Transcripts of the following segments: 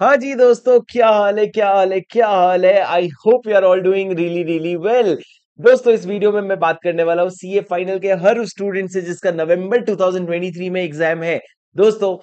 हाँ जी दोस्तों क्या हाल है क्या हाल है क्या हाल है I hope you are all doing really really well दोस्तों इस वीडियो में मैं बात करने वाला हूँ सीए फाइनल के हर स्टूडेंट से जिसका नवंबर 2023 में एग्जाम है दोस्तों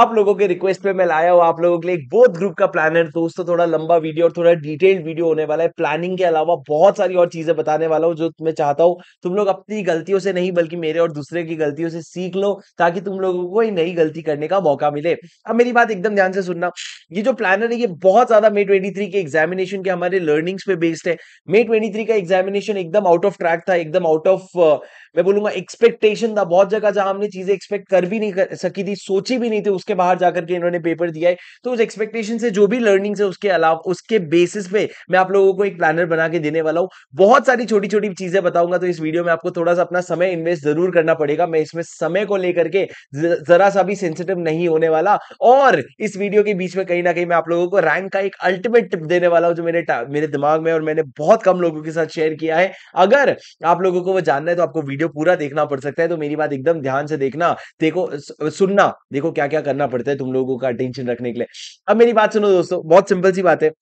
आप लोगों के रिक्वेस्ट पे मैं लाया हूँ आप लोगों के लिए एक बोध ग्रुप का प्लानर दोस्तों थोड़ा लंबा वीडियो और थोड़ा डिटेल्ड वीडियो होने वाला है प्लानिंग के अलावा बहुत सारी और चीजें बताने वाला हूँ जो मैं चाहता हूँ तुम लोग अपनी गलतियों से नहीं बल्कि मेरे और दूसरे की गलतियों से सीख लो ताकि तुम लोगों को नई गलती करने का मौका मिले अब मेरी बात एकदम ध्यान से सुनना ये जो प्लानर है ये बहुत ज्यादा मे ट्वेंटी के एग्जामिनेशन के हमारे लर्निंग्स पे बेस्ड है मे ट्वेंटी का एग्जामिनेशन एकदम आउट ऑफ ट्रैक था एकदम आउट ऑफ मैं बोलूंगा एक्सपेक्टेशन था बहुत जगह जहां हमने चीजें एक्सपेक्ट कर भी नहीं कर सकी थी सोची भी नहीं थी उसके बाहर जाकर के इन्होंने पेपर दिया है तो उस एक्सपेक्टेशन से जो भी लर्निंग है उसके अलावा उसके बेसिस पे मैं आप लोगों को एक प्लानर बना के देने वाला हूँ बहुत सारी छोटी छोटी चीजें बताऊंगा तो इस वीडियो में आपको थोड़ा सा अपना समय इन्वेस्ट जरूर करना पड़ेगा मैं इसमें समय को लेकर के जरा सा भी सेंसिटिव नहीं होने वाला और इस वीडियो के बीच में कहीं ना कहीं मैं आप लोगों को रैंक का एक अल्टीमेट टिप देने वाला हूँ जो मेरे मेरे दिमाग में और मैंने बहुत कम लोगों के साथ शेयर किया है अगर आप लोगों को वो जानना है तो आपको वीडियो पूरा देखना पड़ सकता है तो मेरी बात एकदम ध्यान से देखना देखो सुनना देखो क्या क्या करना पड़ता है तुम लोगों का अटेंशन रखने के लिए अब मेरी बात सुनो दोस्तों बहुत सिंपल सी बात है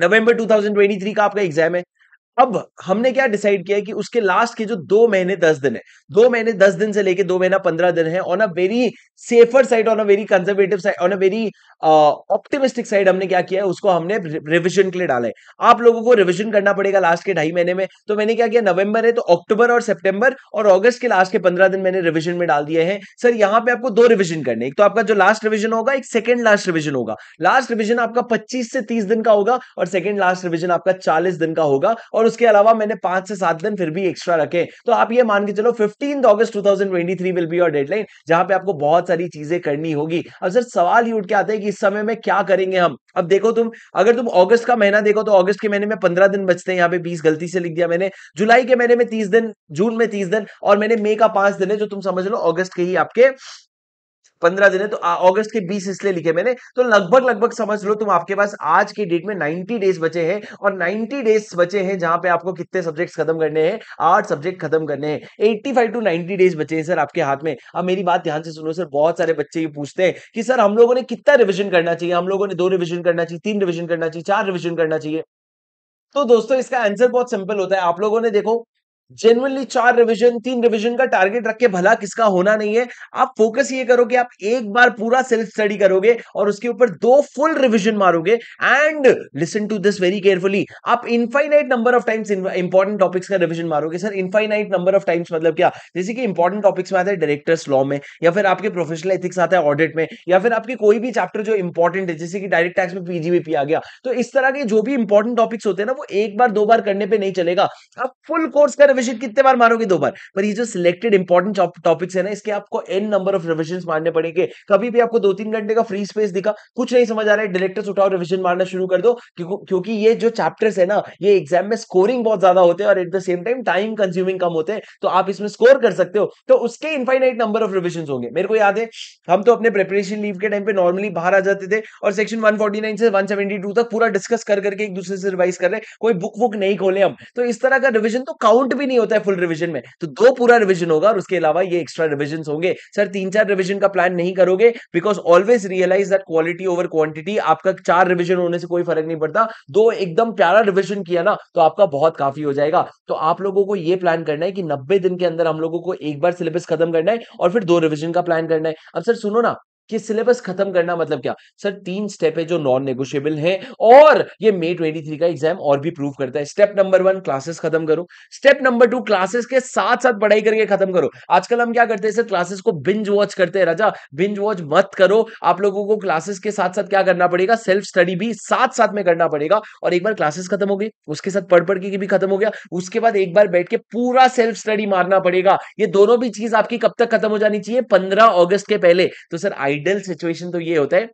नवंबर 2023 का आपका एग्जाम है अब हमने क्या डिसाइड किया कि उसके लास्ट के जो दो महीने दस दिन है दो महीने दस दिन से लेके दो महीना पंद्रह दिन है on a very safer side on a very conservative side on a very optimistic side हमने क्या किया है उसको हमने रिविजन के लिए डाला है आप लोगों को रिविजन करना पड़ेगा लास्ट के ढाई महीने में तो मैंने क्या किया नवंबर है तो अक्टूबर और सेप्टेम्बर और ऑगस्ट के लास्ट के पंद्रह दिन मैंने रिविजन में डाल दिए हैं सर यहाँ पे आपको दो रिविजन करने एक तो आपका जो लास्ट रिविजन होगा एक सेकंड लास्ट रिविजन होगा लास्ट रिविजन आपका पच्चीस से तीस दिन का होगा और सेकंड लास्ट रिविजन आपका चालीस दिन का होगा और और उसके अलावा मैंने पांच से सात दिन फिर भी एक्स्ट्रा रखे तो आप ये मान के चलो fifteen August two thousand twenty three will be your deadline जहां पे आपको बहुत सारी चीजें करनी होगी अब सर सवाल ये उठ के आते हैं कि इस समय में क्या करेंगे हम अब देखो तुम अगर तुम अगस्त का महीना देखो तो अगस्त के महीने में पंद्रह दिन बचते हैं यहाँ पे बीस गलती से लिख दिया मैंने जुलाई के महीने में तीस दिन जून में तीस दिन और मैंने मई का पांच दिन है जो तुम समझ लो अगस्त के ही आपके पंद्रह दिन है तो अगस्त के बीस इसलिए लिखे मैंने तो लगभग लगभग समझ लो तुम आपके पास आज के डेट में नाइनटी डेज बचे हैं और नाइनटी डेज बचे हैं जहां पे आपको कितने सब्जेक्ट खत्म करने हैं आठ सब्जेक्ट खत्म करने हैं eighty five to ninety days बचे हैं सर आपके हाथ में अब मेरी बात ध्यान से सुनो सर बहुत सारे बच्चे ये पूछते हैं कि सर हम लोगों ने कितना रिविजन करना चाहिए हम लोगों ने दो रिविजन करना चाहिए तीन रिविजन करना चाहिए चार रिविजन करना चाहिए तो दोस्तों इसका आंसर बहुत सिंपल होता है आप लोगों ने देखो जेनुअनली चार रिविजन तीन रिविजन का टारगेट रख के भला किसका होना नहीं है आप फोकस ये करो कि आप एक बार पूरा सेल्फ स्टडी करोगे और उसके ऊपर दो फुल रिविजन मारोगे and listen to this very carefully आप infinite number of times important topics का रिविजन मारोगे sir infinite number of times मतलब क्या जैसे कि इंपॉर्टेंट टॉपिक्स में आता है डायरेक्टर्स लॉ में या फिर आपके प्रोफेशनल एथिक्स आता है ऑडिट में या फिर आपके कोई भी चैप्टर जो इंपॉर्टेंट है जैसे कि डायरेक्ट टैक्स में पीजीबीपी आ गया तो इस तरह के जो भी इंपॉर्टेंट टॉपिक्स होते हैं ना वो एक बार दो बार करने पर नहीं चलेगा आप फुल कोर्स का रिविजन कितने बार मारोगे दो बार पर ये जो सिलेक्टेड इंपॉर्टेंट टॉपिक्स है ना इसके आपको एन नंबर ऑफ रिविजन मारने पड़ेंगे कभी भी आपको दो तीन घंटे का फ्री स्पेस दिखा कुछ नहीं समझ आ रहा है डायरेक्टर्स उठाओ रिविजन मारना शुरू कर दो क्योंकि ये जो चैप्टर्स है ना ये एग्जाम में स्कोरिंग बहुत ज्यादा होते हैं और at the same time time consuming कम होते हैं तो आप इसमें स्कोर कर सकते हो तो उसके इनफाइनाइट नंबर ऑफ रिविजन होंगे मेरे को याद है हम तो अपने प्रिपरेशन लीव के टाइम पे नॉर्मली बाहर आ जाते थे और सेक्शन वन से वन तक पूरा डिस्कस कर करके एक दूसरे से रिवाइज कर रहे कोई बुक वुक नहीं खोले हम तो इस तरह का रिविजन तो काउंट भी भी नहीं होता है फुल रिविजन में तो दो पूरा रिविजन होगा और उसके अलावा ये एक्स्ट्रा रिविजन होंगे सर तीन चार रिविजन का प्लान नहीं करोगे because always realize that quality over quantity आपका चार रिविजन होने से कोई फर्क नहीं पड़ता दो एकदम प्यारा रिविजन किया ना तो आपका बहुत काफी हो जाएगा तो आप लोगों को ये प्लान करना है कि नब्बे दिन के अंदर हम लोगों को एक बार सिलेबस खत्म करना है और फिर दो रिविजन का प्लान करना है अब सर सुनो ना कि सिलेबस खत्म करना मतलब क्या सर तीन स्टेप है जो नॉन नेगोशियबल है और ये मे 23 का एग्जाम और भी प्रूव करता है स्टेप नंबर वन क्लासेस खत्म करो स्टेप नंबर टू क्लासेस के साथ साथ पढ़ाई करके खत्म करो आजकल हम क्या करते हैं सर क्लासेस को बिंज वॉच करते हैं राजा बिंज वॉच मत करो आप लोगों को क्लासेस के साथ साथ क्या करना पड़ेगा सेल्फ स्टडी भी साथ साथ में करना पड़ेगा और एक बार क्लासेस खत्म हो गई उसके साथ पढ़ पढ़ के भी खत्म हो गया उसके बाद एक बार बैठ के पूरा सेल्फ स्टडी मारना पड़ेगा ये दोनों भी चीज आपकी कब तक खत्म हो जानी चाहिए पंद्रह अगस्त के पहले तो सर आई आइडियल सिचुएशन तो ये होता है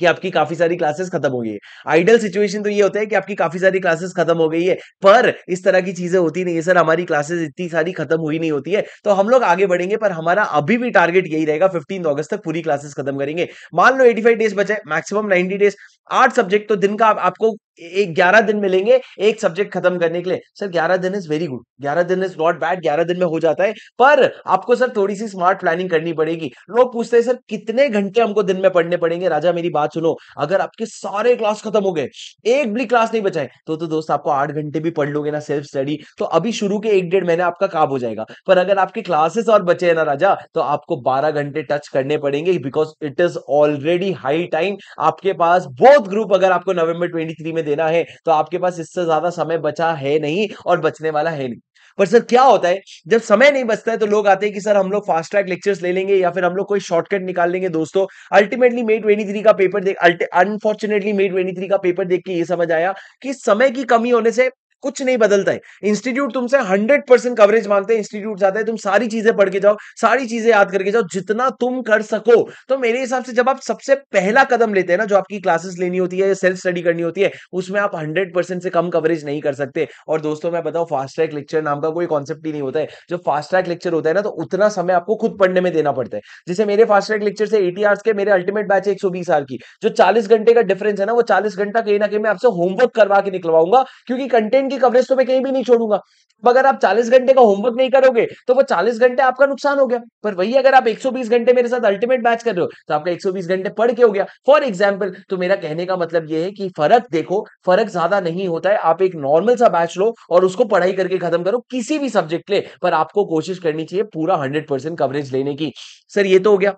कि आपकी काफी सारी क्लासेस खत्म हो गई है आइडियल सिचुएशन तो ये होता है कि आपकी काफी सारी क्लासेस खत्म हो गई है पर इस तरह की चीजें होती नहीं है सर हमारी क्लासेस इतनी सारी खत्म हुई नहीं होती है तो हम लोग आगे बढ़ेंगे पर हमारा अभी भी टारगेट यही रहेगा फिफ्टीन अगस्त तक पूरी क्लासेस खत्म करेंगे मान लो एटी डेज बचे मैक्सिमम नाइनटी डेज आठ सब्जेक्ट तो दिन का आप, आपको एक ग्यारह दिन मिलेंगे एक सब्जेक्ट खत्म करने के लिए सर ग्यारह दिन इज वेरी गुड ग्यारह दिन इज नॉट बैड ग्यारह दिन में हो जाता है पर आपको सर थोड़ी सी स्मार्ट प्लानिंग करनी पड़ेगी लोग पूछते हैं सर कितने घंटे हमको दिन में पढ़ने पड़ेंगे राजा मेरी बात सुनो अगर आपके सारे क्लास खत्म हो गए एक भी क्लास नहीं बचाए तो तो दोस्त आपको आठ घंटे भी पढ़ लोगे ना सेल्फ स्टडी तो अभी शुरू के एक डेढ़ महीने आपका काम हो जाएगा पर अगर आपके क्लासेस और बचे हैं ना राजा तो आपको बारह घंटे टच करने पड़ेंगे because it is already high time आपके पास बोथ ग्रुप अगर आपको नवंबर ट्वेंटी में देना है तो आपके पास इससे ज्यादा समय बचा है नहीं और बचने वाला है नहीं पर सर क्या होता है जब समय नहीं बचता है तो लोग आते हैं कि सर हम लोग फास्ट ट्रैक लेक्चर्स ले लेंगे या फिर हम लोग कोई शॉर्टकट निकाल लेंगे दोस्तों अल्टीमेटली मे ट्वेंटी थ्री का पेपर देख अनफॉर्चुनेटली मे ट्वेंटी थ्री का पेपर देख के ये समझ आया कि समय की कमी होने से कुछ नहीं बदलता है इंस्टीट्यूट तुमसे हंड्रेड परसेंट कवरेज मांगते हैं इंस्टीट्यूट जाते हैं तुम सारी चीजें पढ़ के जाओ सारी चीजें याद करके जाओ जितना तुम कर सको तो मेरे हिसाब से जब आप सबसे पहला कदम लेते हैं ना जो आपकी क्लासेस लेनी होती है सेल्फ स्टडी करनी होती है उसमें आप हंड्रेड से कम कवरेज नहीं कर सकते और दोस्तों मैं बताऊं फास्ट ट्रैक लेक्चर नाम का कोई कॉन्सेप्ट ही नहीं होता है जो फास्ट ट्रैक लेक्चर होता है ना तो उतना समय आपको खुद पढ़ने में देना पड़ता है जैसे मेरे फास्ट ट्रैक लेक्चर से एटी आवर्स के मेरे अल्टीमेट बैच है एक आवर की जो चालीस घंटे का डिफरेंस है ना वो चालीस घंटा कहीं ना कहीं मैं आपसे होमवर्क करवा के निकलवाऊंगा क्योंकि कंटेंट कंटेंट की कवरेज तो मैं कहीं भी नहीं छोड़ूंगा अगर आप 40 घंटे का होमवर्क नहीं करोगे तो वो 40 घंटे आपका नुकसान हो गया पर वही अगर आप 120 घंटे मेरे साथ अल्टीमेट मैच कर रहे हो तो आपका 120 घंटे पढ़ के हो गया फॉर एग्जाम्पल तो मेरा कहने का मतलब ये है कि फर्क देखो फर्क ज्यादा नहीं होता है आप एक नॉर्मल सा बैच लो और उसको पढ़ाई करके खत्म करो किसी भी सब्जेक्ट ले पर आपको कोशिश करनी चाहिए पूरा हंड्रेड कवरेज लेने की सर ये तो हो गया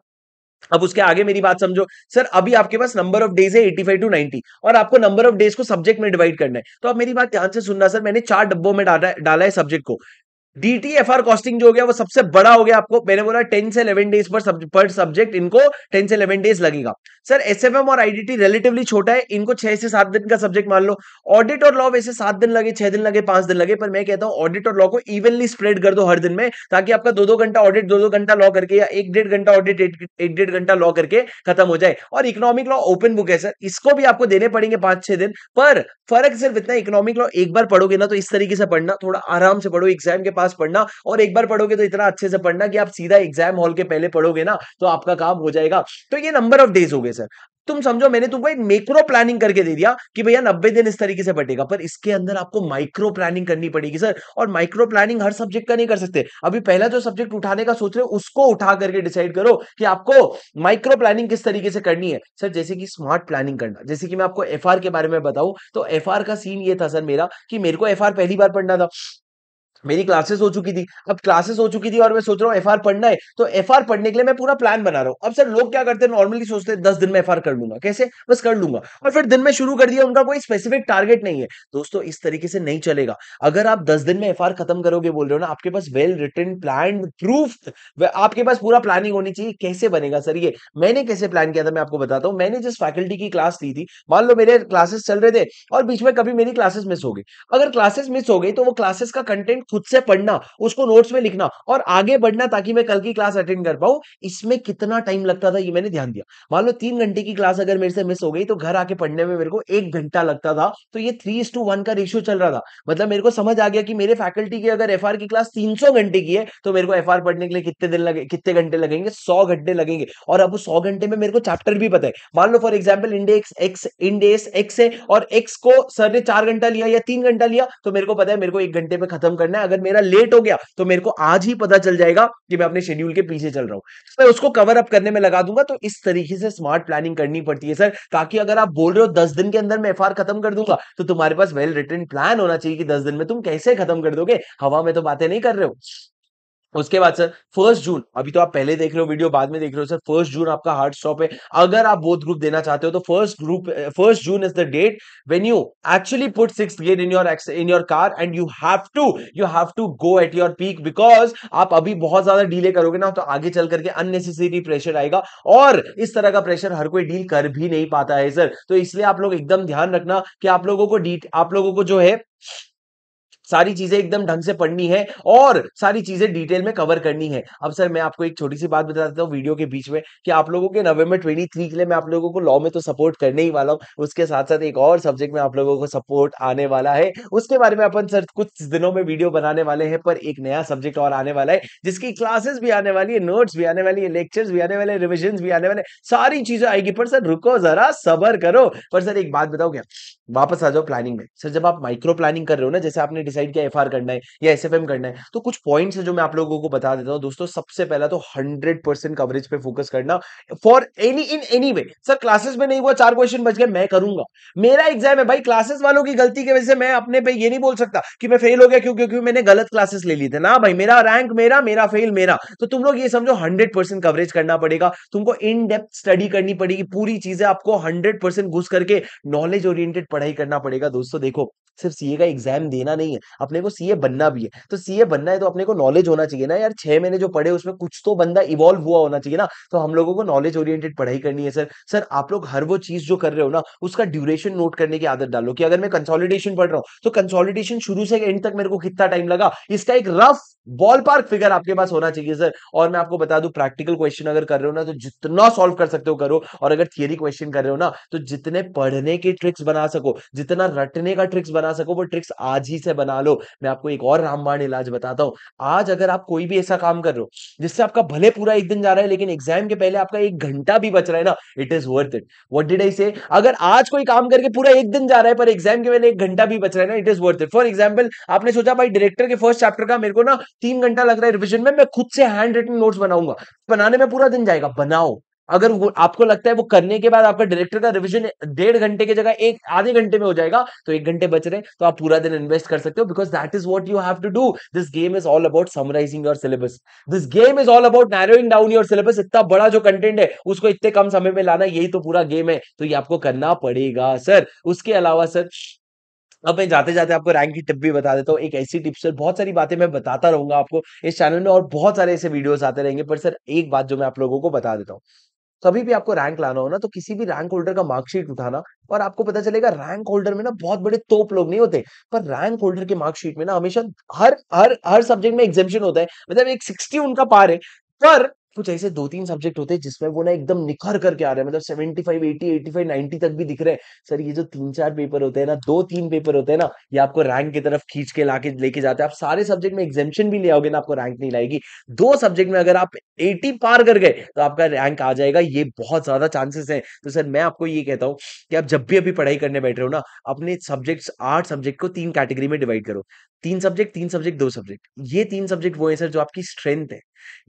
अब उसके आगे मेरी बात समझो सर अभी आपके पास नंबर ऑफ डेज है 85 टू 90 और आपको नंबर ऑफ डेज को सब्जेक्ट में डिवाइड करना है तो आप मेरी बात ध्यान से सुनना सर मैंने चार डब्बों में डाला है सब्जेक्ट को डीटीएफआर कॉस्टिंग जो हो गया वो सबसे बड़ा हो गया आपको मैंने बोला टेन से इलेवन डेज पर पर सब्जेक्ट इनको टेन से इलेवन डेज लगेगा सर एसएफएम और आईडीटी रिलेटिवली छोटा है इनको छह से सात दिन का सब्जेक्ट मान लो ऑडिट और लॉ वैसे सात दिन लगे छह दिन लगे पांच दिन लगे पर मैं कहता हूं ऑडिट और लॉ को इवनली स्प्रेड कर दो हर दिन में ताकि आपका दो दो घंटा ऑडिट दो दो घंटा लॉ करके या एक डेढ़ घंटा ऑडिट एक डेढ़ घंटा लॉ करके खत्म हो जाए और इकोनॉमिक लॉ ओपन बुक है सर इसको भी आपको देने पड़ेंगे पांच छह दिन पर फर्क सिर्फ इतना इकोनॉमिक लॉ एक बार पढ़ोगे ना तो इस तरीके से पढ़ना थोड़ा आराम से पढ़ो एग्जाम के पास पढ़ना और एक बार पढ़ोगे तो इतना अच्छे से पढ़ना कि आप सीधा एग्जाम हॉल के पहले पढ़ोगे ना तो आपका काम हो जाएगा तो ये नंबर ऑफ डेज हो गए सर तुम समझो मैंने तुमको एक मेक्रो प्लानिंग करके दे दिया कि भैया नब्बे दिन इस तरीके से बटेगा पर इसके अंदर आपको माइक्रो प्लानिंग करनी पड़ेगी सर और माइक्रो प्लानिंग हर सब्जेक्ट का नहीं कर सकते अभी पहला जो सब्जेक्ट उठाने का सोच रहे हो उसको उठा करके डिसाइड करो कि आपको माइक्रो प्लानिंग किस तरीके से करनी है सर जैसे कि स्मार्ट प्लानिंग करना जैसे कि मैं आपको एफ के बारे में बताऊं तो एफ का सीन ये था सर मेरा कि मेरे को एफ पहली बार पढ़ना था मेरी क्लासेस हो चुकी थी अब क्लासेस हो चुकी थी और मैं सोच रहा हूँ एफ पढ़ना है तो एफ पढ़ने के लिए मैं पूरा प्लान बना रहा हूँ अब सर लोग क्या करते हैं नॉर्मली सोचते हैं दस दिन में एफ कर लूंगा कैसे बस कर लूंगा और फिर दिन में शुरू कर दिया उनका कोई स्पेसिफिक टारगेट नहीं है दोस्तों इस तरीके से नहीं चलेगा अगर आप दस दिन में एफ खत्म करोगे बोल रहे हो ना आपके पास वेल रिटर्न प्लान प्रूफ आपके पास पूरा प्लानिंग होनी चाहिए कैसे बनेगा सर ये मैंने कैसे प्लान किया था मैं आपको बताता हूँ मैंने जिस फैकल्टी की क्लास ली थी मान लो मेरे क्लासेस चल रहे थे और बीच में कभी मेरी क्लासेस मिस हो गई अगर क्लासेस मिस हो गई तो वो क्लासेस का कंटेंट खुद से पढ़ना उसको नोट्स में लिखना और आगे बढ़ना ताकि मैं कल की क्लास अटेंड कर पाऊं इसमें कितना टाइम लगता था ये मैंने ध्यान दिया मान लो तीन घंटे की क्लास अगर मेरे से मिस हो गई तो घर आके पढ़ने में मेरे को एक घंटा लगता था तो ये थ्री टू वन का रेशियो चल रहा था मतलब मेरे को समझ आ गया कि मेरे फैकल्टी की अगर एफ की क्लास तीन घंटे की है तो मेरे को एफ पढ़ने के लिए कितने दिन लगे कितने घंटे लगेंगे सौ घंटे लगेंगे और अब सौ घंटे में मेरे को चैप्टर भी पता है मान लो for example index x index x है और एक्स को सर ने चार घंटा लिया या तीन घंटा लिया तो मेरे को पता है मेरे को एक घंटे में खत्म करना करना है अगर मेरा लेट हो गया तो मेरे को आज ही पता चल जाएगा कि मैं अपने शेड्यूल के पीछे चल रहा हूं तो मैं उसको कवर अप करने में लगा दूंगा तो इस तरीके से स्मार्ट प्लानिंग करनी पड़ती है सर ताकि अगर आप बोल रहे हो दस दिन के अंदर मैं एफ खत्म कर दूंगा तो तुम्हारे पास वेल रिटर्न प्लान होना चाहिए कि दस दिन में तुम कैसे खत्म कर दोगे हवा में तो बातें नहीं कर रहे हो उसके बाद सर फर्स्ट जून अभी तो आप पहले देख रहे हो वीडियो बाद में देख रहे हो सर फर्स्ट जून आपका हार्ड स्टॉप है अगर आप बोथ ग्रुप देना चाहते हो तो first group first June is the date when you actually put six gear in your in your car and you have to you have to go at your peak because आप अभी बहुत ज्यादा delay करोगे ना तो आगे चल करके अननेसेसरी प्रेशर आएगा और इस तरह का प्रेशर हर कोई डील कर भी नहीं पाता है सर तो इसलिए आप लोग एकदम ध्यान रखना कि आप लोगों को आप लोगों को जो है सारी चीजें एकदम ढंग से पढ़नी है और सारी चीजें डिटेल में कवर करनी है अब सर मैं आपको एक छोटी सी बात बता देता हूँ वीडियो के बीच में कि आप लोगों के नवंबर ट्वेंटी थ्री के लिए मैं आप लोगों को लॉ में तो सपोर्ट करने ही वाला हूँ उसके साथ साथ एक और सब्जेक्ट में आप लोगों को सपोर्ट आने वाला है उसके बारे में अपन सर कुछ दिनों में वीडियो बनाने वाले हैं पर एक नया सब्जेक्ट और आने वाला है जिसकी क्लासेस भी आने वाली है नोट्स भी आने वाली है लेक्चर्स भी आने वाले रिविजन भी आने वाले सारी चीजें आएगी पर सर रुको जरा सबर करो पर सर एक बात बताओ क्या वापस आ जाओ प्लानिंग में सर जब आप माइक्रो प्लानिंग कर रहे हो ना जैसे आपने डिसाइड किया एफ करना है या एस करना है तो कुछ पॉइंट है जो मैं आप लोगों को बता देता हूँ दोस्तों सबसे पहला तो हंड्रेड परसेंट कवरेज पे फोकस करना for any in any way sir classes में नहीं हुआ चार क्वेश्चन बच गए मैं करूंगा मेरा एग्जाम है भाई क्लासेस वालों की गलती की वजह से मैं अपने पे ये नहीं बोल सकता कि मैं फेल हो गया क्यों क्योंकि मैंने गलत क्लासेस ले ली थी ना भाई मेरा रैंक मेरा मेरा फेल मेरा तो तुम लोग ये समझो हंड्रेड परसेंट कवरेज करना पड़ेगा तुमको इन डेप्थ स्टडी करनी पड़ेगी पूरी चीजें आपको हंड्रेड परसेंट घुस करके नॉलेज ओरिएंटेड पढ़ाई करना पड़ेगा दोस्तों देखो सिर्फ सीए का एग्जाम देना नहीं है अपने को सीए बनना भी है तो सीए बनना है तो अपने को नॉलेज होना चाहिए ना यार छह महीने जो पढ़े उसमें कुछ तो बंदा इवॉल्व हुआ होना चाहिए ना तो हम लोगों को नॉलेज ओरिएंटेड पढ़ाई करनी है सर सर आप लोग हर वो चीज जो कर रहे हो ना उसका ड्यूरेशन नोट करने की आदत डालो कि अगर मैं कंसोलिडेशन पढ़ रहा हूँ तो कंसोलिडेशन शुरू से एंड तक मेरे को कितना टाइम लगा इसका एक रफ बॉल पार्क फिगर आपके पास होना चाहिए सर और मैं आपको बता दू प्रैक्टिकल क्वेश्चन अगर कर रहे हो ना तो जितना सॉल्व कर सकते हो करो और अगर थियरी क्वेश्चन कर रहे हो ना तो जितने पढ़ने के ट्रिक्स बना सको जितना रटने का ट्रिक्स बना बना सको वो ट्रिक्स आज ही से बना लो मैं आपको एक और रामबाण इलाज बताता हूँ आज अगर आप कोई भी ऐसा काम कर रहे हो जिससे आपका भले पूरा एक दिन जा रहा है लेकिन एग्जाम के पहले आपका एक घंटा भी बच रहा है ना it is worth it what did I say अगर आज कोई काम करके पूरा एक दिन जा रहा है पर एग्जाम के पहले एक घंटा भी बच रहा है ना it is worth it for example आपने सोचा भाई डायरेक्टर के फर्स्ट चैप्टर का मेरे को ना तीन घंटा लग रहा है रिविजन में मैं खुद से हैंड रिटन नोट्स बनाऊंगा बनाने में पूरा दिन जाएगा बनाओ अगर वो आपको लगता है वो करने के बाद आपका डायरेक्टर का रिविजन डेढ़ घंटे की जगह एक आधे घंटे में हो जाएगा तो एक घंटे बच रहे तो आप पूरा दिन इन्वेस्ट कर सकते हो because that is what you have to do this game is all about summarising your syllabus this game is all about narrowing down your syllabus इतना बड़ा जो कंटेंट है उसको इतने कम समय में लाना यही तो पूरा गेम है तो ये आपको करना पड़ेगा सर उसके अलावा सर अब मैं जाते जाते आपको रैंक की टिप भी बता देता हूँ एक ऐसी टिप्स सर बहुत सारी बातें मैं बताता रहूंगा आपको इस चैनल में और बहुत सारे ऐसे वीडियोस आते रहेंगे पर सर एक बात जो मैं आप लोगों को बता देता हूँ कभी भी आपको रैंक लाना हो ना तो किसी भी रैंक होल्डर का मार्कशीट उठाना और आपको पता चलेगा रैंक होल्डर में ना बहुत बड़े तोप लोग नहीं होते पर रैंक होल्डर के मार्कशीट में ना हमेशा हर हर हर सब्जेक्ट में एग्जेपन होता है मतलब एक सिक्सटी उनका पार है पर कुछ ऐसे दो तीन सब्जेक्ट होते हैं जिसमें वो ना एकदम निखर करके आ रहे हैं मतलब seventy five eighty eighty five ninety तक भी दिख रहे हैं सर ये जो तीन चार पेपर होते हैं ना दो तीन पेपर होते हैं ना ये आपको रैंक की तरफ खींच के लाके लेके जाते हैं आप सारे सब्जेक्ट में एग्जेम्पन भी ले आओगे ना आपको रैंक नहीं लाएगी दो सब्जेक्ट में अगर आप एटी पार कर गए तो आपका रैंक आ जाएगा ये बहुत ज्यादा चांसेस है तो सर मैं आपको ये कहता हूँ कि आप जब भी अभी पढ़ाई करने बैठ रहे हो ना अपने सब्जेक्ट आठ सब्जेक्ट को तीन कैटेगरी में डिवाइड करो तीन सब्जेक्ट तीन सब्जेक्ट दो सब्जेक्ट ये तीन सब्जेक्ट वो है सर जो आपकी स्ट्रेंथ है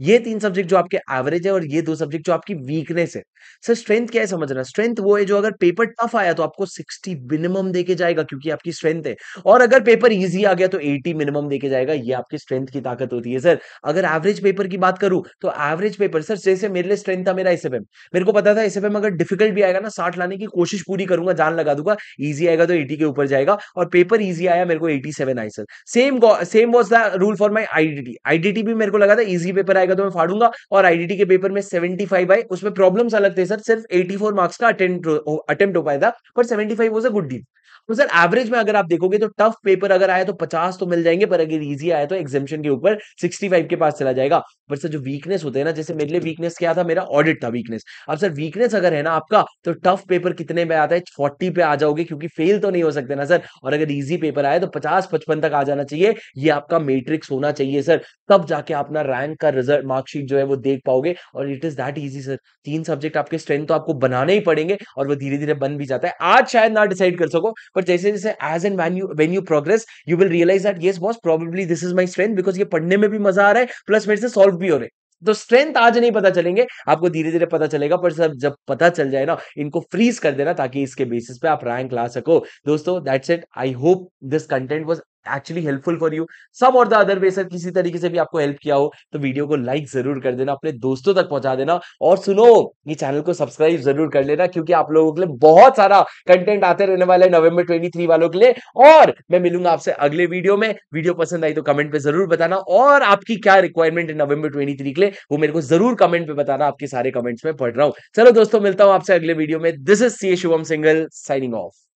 ये तीन सब्जेक्ट जो आपके एवरेज है और ये दो सब्जेक्ट जो आपकी वीकनेस है सर स्ट्रेंथ क्या है समझना स्ट्रेंथ वो है जो अगर पेपर टफ आया तो आपको सिक्सटी मिनिमम देके जाएगा क्योंकि आपकी स्ट्रेंथ है और अगर पेपर ईजी आ गया तो एटी मिनिमम देके जाएगा ये आपकी स्ट्रेंथ की ताकत होती है सर अगर एवरेज पेपर की बात करूं तो एवरेज पेपर सर जैसे मेरे लिए स्ट्रेंथ था मेरा एसएफएम मेरे को पता था एसएफएम अगर डिफिकल्ट भी आएगा ना साठ लाने की कोशिश पूरी करूंगा जान लगा दूंगा ईजी आएगा तो एटी के ऊपर जाएगा और पेपर ईजी आया मेरे को eighty seven I sir same same was the rule for my IDT IDT भी मेरे को लगा था ईजी पेपर आएगा तो मैं फाड़ूंगा और और आईडीटी के पेपर में 75 आए उसमें प्रॉब्लम्स अलग थे सर सिर्फ 84 मार्क्स का अटेम्प्ट अटेम्प्ट हो पाया था पर 75 वॉज अ गुड डील तो सर एवरेज में अगर आप देखोगे तो टफ पेपर अगर आया तो पचास तो मिल जाएंगे पर अगर इजी आया तो एग्जामेशन के ऊपर सिक्सटी फाइव के पास चला जाएगा पर सर जो वीकनेस होते हैं ना जैसे मेरे लिए वीकनेस क्या था मेरा ऑडिट था वीकनेस अब सर वीकनेस अगर है ना आपका तो टफ पेपर कितने में आता है फोर्टी पे आ जाओगे क्योंकि फेल तो नहीं हो सकते ना सर और अगर ईजी पेपर आए तो पचास पचपन तक आ जाना चाहिए ये आपका मेट्रिक्स होना चाहिए सर तब जाके अपना रैंक का रिजल्ट मार्कशीट जो है वो देख पाओगे और it is that easy sir तीन सब्जेक्ट आपके स्ट्रेंथ तो आपको बनाने ही पड़ेंगे और वो धीरे धीरे बन भी जाता है आज शायद ना डिसाइड कर सको बट जैसे जैसे as and when you when you progress you will realize that yes boss probably this is my strength because ये पढ़ने में भी मजा आ रहा है प्लस मेरे से सॉल्व भी हो रहे तो स्ट्रेंथ आज नहीं पता चलेंगे आपको धीरे धीरे पता चलेगा पर सब जब पता चल जाए ना इनको फ्रीज कर देना ताकि इसके बेसिस पे आप रैंक ला सको दोस्तों that's it I hope this content was actually helpful for you some और द अदर वे सर किसी तरीके से भी आपको हेल्प किया हो तो वीडियो को लाइक जरूर कर देना अपने दोस्तों तक पहुंचा देना और सुनो ये चैनल को सब्सक्राइब जरूर कर लेना क्योंकि आप लोगों के लिए बहुत सारा कंटेंट आते रहने वाला है नवंबर ट्वेंटी थ्री वालों के लिए और मैं मिलूंगा आपसे अगले वीडियो में वीडियो पसंद आई तो कमेंट पर जरूर बताना और आपकी क्या रिक्वायरमेंट है नवंबर ट्वेंटी थ्री के लिए वो मेरे को जरूर कमेंट पे बताना आपके सारे कमेंट्स में पढ़ रहा हूँ चलो दोस्तों मिलता हूँ आपसे अगले वीडियो में this is C Shubham Singhal signing of